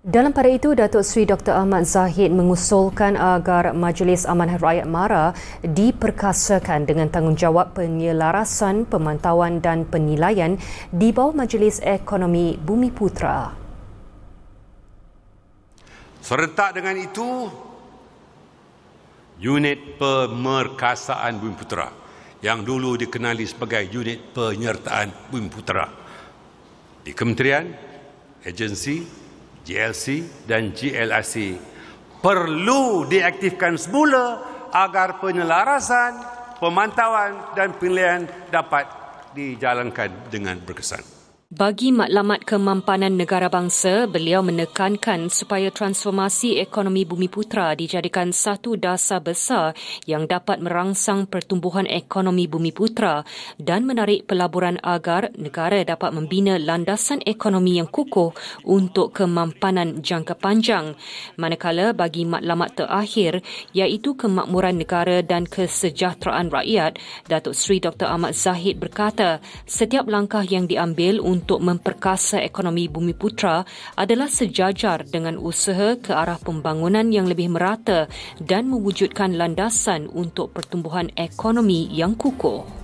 Dalam pada itu, Datuk Sri Dr. Ahmad Zahid mengusulkan agar Majlis Amanah Rakyat Mara diperkasakan dengan tanggungjawab penyelarasan, pemantauan dan penilaian di bawah Majlis Ekonomi Bumi Putra. Serta dengan itu, unit pemerkasaan Bumi Putra yang dulu dikenali sebagai unit penyertaan Bumi Putra di Kementerian, agensi GLC dan GLRC perlu diaktifkan semula agar penyelarasan, pemantauan dan penilaian dapat dijalankan dengan berkesan. Bagi maklumat kemampanan negara bangsa, beliau menekankan supaya transformasi ekonomi bumi putra dijadikan satu dasar besar yang dapat merangsang pertumbuhan ekonomi bumi putra dan menarik pelaburan agar negara dapat membina landasan ekonomi yang kukuh untuk kemampanan jangka panjang. Manakala bagi maklumat terakhir, iaitu kemakmuran negara dan kesejahteraan rakyat, Datuk Seri Dr. Ahmad Zahid berkata, setiap langkah yang diambil untuk untuk memperkasa ekonomi Bumi Putra adalah sejajar dengan usaha ke arah pembangunan yang lebih merata dan mewujudkan landasan untuk pertumbuhan ekonomi yang kukuh.